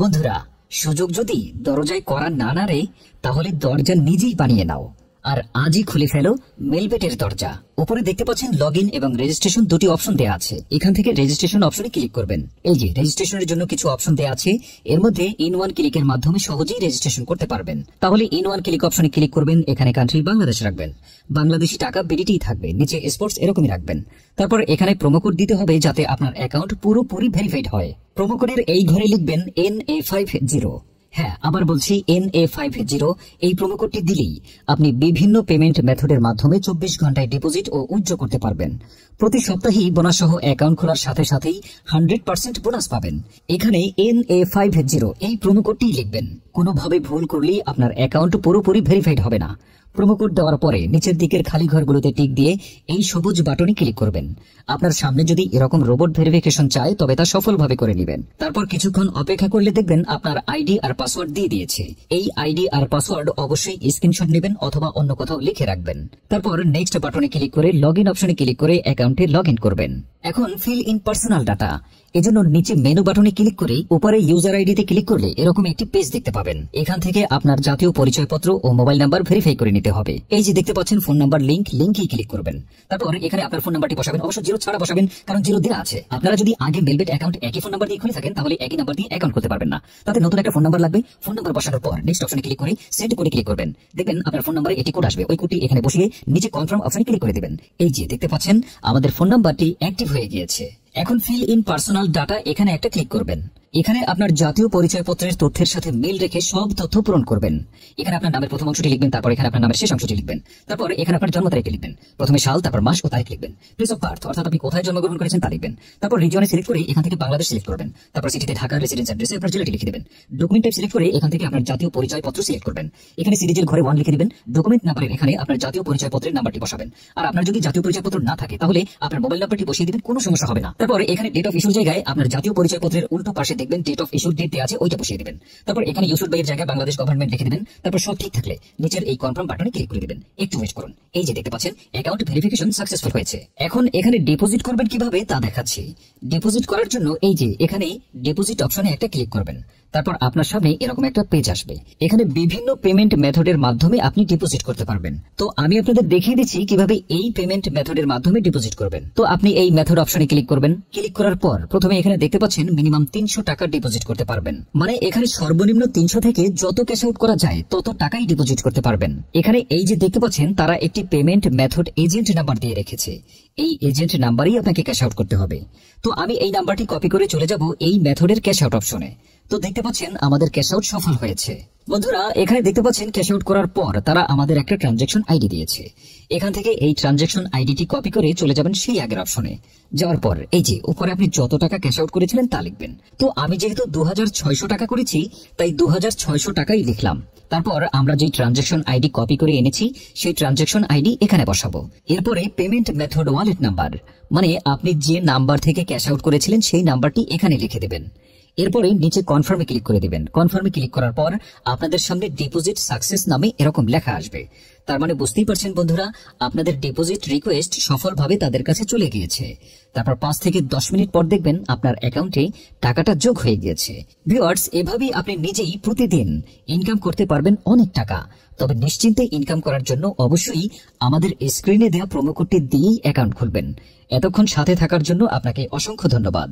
বন্ধুরা সুযোগ যদি দরজায় করা না নাড়ে তাহলে দরজা নিজেই বানিয়ে নাও আর আজই খুলে ফেলো মেলবেটের দরজা উপরে দেখতে পাচ্ছেন লগ এবং রেজিস্ট্রেশন দুটি অপশন দেওয়া আছে এখান থেকে রেজিস্ট্রেশন অপশনে ক্লিক করবেন এই যে রেজিস্ট্রেশনের জন্য কিছু অপশন দেওয়া আছে এর মধ্যে ইন ওয়ান ক্লিকের মাধ্যমে সহজেই রেজিস্ট্রেশন করতে পারবেন তাহলে ইন ওয়ান ক্লিক অপশনে ক্লিক করবেন এখানে কান্ট্রি বাংলাদেশ রাখবেন বাংলাদেশি টাকা বিডিটি থাকবে নিচে স্পোর্টস এরকমই রাখবেন তারপর এখানে প্রোমো কোড দিতে হবে যাতে আপনার অ্যাকাউন্ট পুরোপুরি ভেরিফাইড হয় প্রোমো কোডের এই ঘরে লিখবেন এন এ ফাইভ জিরো হ্যাঁ আবার বলছি এন এ ফাইভ জিরো এই প্রোমো কোডটি দিলেই আপনি বিভিন্ন পেমেন্ট মেথডের মাধ্যমে চব্বিশ ঘন্টায় ডিপোজিট ও উজ্জ করতে পারবেন প্রতি সপ্তাহেই বোনাস সহ অ্যাকাউন্ট খোলার সাথে সাথেই হান্ড্রেড পার্সেন্ট বোনাস পাবেন এখানে এন এ ফাইভ জিরো এই প্রোমো কোডটি লিখবেন কোনোভাবে ভুল করলেই আপনার অ্যাকাউন্ট পুরোপুরি ভেরিফাইড হবে না প্রমোকোড দেওয়ার পরে নিচের দিকের খালি ঘরগুলোতে টিক দিয়ে এই সবুজ বাটনে ক্লিক করবেন আপনার সামনে যদি এরকম রোবট ভেরিফিকেশন চায় তবে তা সফলভাবে করে নেবেন তারপর কিছুক্ষণ অপেক্ষা করলে দেখবেন আপনার আইডি আর পাসওয়ার্ড দিয়ে দিয়েছে এই আইডি আর পাসওয়ার্ড অবশ্যই স্ক্রিনশট নেবেন অথবা অন্য কোথাও লিখে রাখবেন তারপর নেক্সট বাটনে ক্লিক করে লগ ইন অপশনে ক্লিক করে অ্যাকাউন্টে লগ ইন করবেন এখন ফিল ইন পার্সোনাল ডাটা এজন্য নিচে মেনু বাটনে ক্লিক করে উপরে ইউজার আইডিতে ক্লিক করলে এরকম একটি পেজ দেখতে পাবেন এখান থেকে আপনার জাতীয় পরিচয়পত্র ও মোবাইল নাম্বার ভেরিফাই করে নিতে দিতে হবে এই যে দেখতে পাচ্ছেন ফোন নাম্বার লিঙ্ক লিঙ্কেই ক্লিক করবেন তারপর এখানে আপনার ফোন নাম্বারটি বসাবেন অবশ্য জিরো ছাড়া বসাবেন কারণ জিরো দিয়ে আছে আপনারা যদি আগে মেলবেট অ্যাকাউন্ট একই ফোন নাম্বার দিয়ে খুলে থাকেন তাহলে একই নাম্বার দিয়ে অ্যাকাউন্ট করতে পারবেন না তাতে নতুন একটা ফোন নাম্বার লাগবে ফোন নাম্বার বসানোর পর নেক্সট অপশনে ক্লিক করে সেন্ড করে ক্লিক করবেন দেখবেন আপনার ফোন নাম্বারে একটি কোড আসবে ওই কোডটি এখানে বসিয়ে নিচে কনফার্ম অপশনে ক্লিক করে দেবেন এই যে দেখতে পাচ্ছেন আমাদের ফোন নাম্বারটি অ্যাক্টিভ হয়ে গিয়েছে এখন ফিল ইন পার্সোনাল ডাটা এখানে একটা ক্লিক করবেন এখানে আপনার জাতীয় পরিচয়পত্রের তথ্যের সাথে মিল রেখে সব তথ্য পূরণ করবেন এখানে আপনার নামের প্রথম অংশটি লিখবেন তারপর এখানে আপনার নামের শেষ অংশটি লিখবেন তারপর এখানে আপনার জন্ম তারিখে লিখবেন প্রথমে সাল তারপর মাস ও তারিখ লিখবেন প্লেস অফ বার্থ অর্থাৎ আপনি কোথায় জন্মগ্রহণ করেছেন তা লিখবেন তারপর রিজনে সিলেক্ট করে এখান থেকে বাংলাদেশ সিলেক্ট করবেন তারপর সিটিতে ঢাকার রেসিডেন্স অ্যাড্রেস আপনার জেলাটি লিখে দেবেন ডকুমেন্ট টাইপ সিলেক্ট করে এখান থেকে আপনার জাতীয় পরিচয়পত্র সিলেক্ট করবেন এখানে সিরিজের ঘরে ওয়ান লিখে দেবেন ডকুমেন্ট নাম্বারের এখানে আপনার জাতীয় পরিচয়পত্রের নাম্বারটি বসাবেন আর আপনার যদি জাতীয় পরিচয়পত্র না থাকে তাহলে আপনার মোবাইল নাম্বারটি বসিয়ে দেবেন কোনো সমস্যা হবে না তারপর এখানে ডেট অফ ইস্যুর জায়গায় আপনার জাতীয় পরিচয়পত্রের উল্টো পাশে দেখবেন ডেট অফ ইস্যুর ডেট দেওয়া আছে ওইটা বসিয়ে দেবেন তারপর এখানে ইউসুড বাইয়ের জায়গায় বাংলাদেশ গভর্নমেন্ট লিখে দেবেন তারপর সব ঠিক থাকলে নিচের এই কনফার্ম বাটনে ক্লিক করে দেবেন একটু ওয়েট করুন এই যে দেখতে পাচ্ছেন অ্যাকাউন্ট ভেরিফিকেশন সাকসেসফুল হয়েছে এখন এখানে ডিপোজিট করবেন কিভাবে তা দেখাচ্ছি ডিপোজিট করার জন্য এই যে এখানে ডিপোজিট অপশনে একটা ক্লিক করবেন তারপর আপনার সামনে এরকম একটা পেজ আসবে এখানে বিভিন্ন পেমেন্ট মেথডের মাধ্যমে আপনি ডিপোজিট করতে পারবেন তো আমি আপনাদের দেখিয়ে দিচ্ছি কিভাবে এই পেমেন্ট মেথডের মাধ্যমে ডিপোজিট করবেন তো আপনি এই মেথড অপশনে ক্লিক করবেন ক্লিক করার পর প্রথমে এখানে দেখতে পাচ্ছেন মিনিমাম তিনশো টাকা টাকা ডিপোজিট করতে পারবেন মানে এখানে সর্বনিম্ন তিনশো থেকে যত ক্যাশ আউট করা যায় তত টাকাই ডিপোজিট করতে পারবেন এখানে এই যে দেখতে পাচ্ছেন তারা একটি পেমেন্ট মেথড এজেন্ট নাম্বার দিয়ে রেখেছে এই এজেন্ট নাম্বারই আপনাকে ক্যাশ আউট করতে হবে তো আমি এই নাম্বারটি কপি করে চলে যাব এই মেথডের ক্যাশ আউট অপশনে তো দেখতে পাচ্ছেন আমাদের ক্যাশ আউট সফল হয়েছে বন্ধুরা এখানে দেখতে পাচ্ছেন ক্যাশ আউট করার পর তারা আমাদের একটা ট্রানজেকশন আইডি দিয়েছে এখান থেকে এই ট্রানজেকশন আইডিটি কপি করে চলে যাবেন সেই আগের অপশনে যাওয়ার পর এই যে উপরে আপনি যত টাকা ক্যাশ আউট করেছিলেন তা লিখবেন তো আমি যেহেতু দু টাকা করেছি তাই দু টাকাই লিখলাম তারপর আমরা যে ট্রানজেকশন আইডি কপি করে এনেছি সেই ট্রানজেকশন আইডি এখানে বসাবো এরপরে পেমেন্ট মেথড ওয়ালেট নাম্বার মানে আপনি যে নাম্বার থেকে ক্যাশ আউট করেছিলেন সেই নাম্বারটি এখানে লিখে দেবেন এরপরে নিচে কনফার্মে ক্লিক করে দিবেন কনফার্মে ক্লিক করার পর আপনাদের সামনে ডিপোজিট সাকসেস নামে এরকম লেখা আসবে তার মানে বুঝতেই পারছেন বন্ধুরা আপনাদের ডিপোজিট রিকোয়েস্ট সফলভাবে তাদের কাছে চলে গিয়েছে তারপর পাঁচ থেকে দশ মিনিট পর দেখবেন আপনার অ্যাকাউন্টে টাকাটা যোগ হয়ে গিয়েছে ভিওয়ার্স এভাবেই আপনি নিজেই প্রতিদিন ইনকাম করতে পারবেন অনেক টাকা তবে নিশ্চিন্তে ইনকাম করার জন্য অবশ্যই আমাদের স্ক্রিনে দেওয়া প্রোমো কোডটি দিয়েই অ্যাকাউন্ট খুলবেন এতক্ষণ সাথে থাকার জন্য আপনাকে অসংখ্য ধন্যবাদ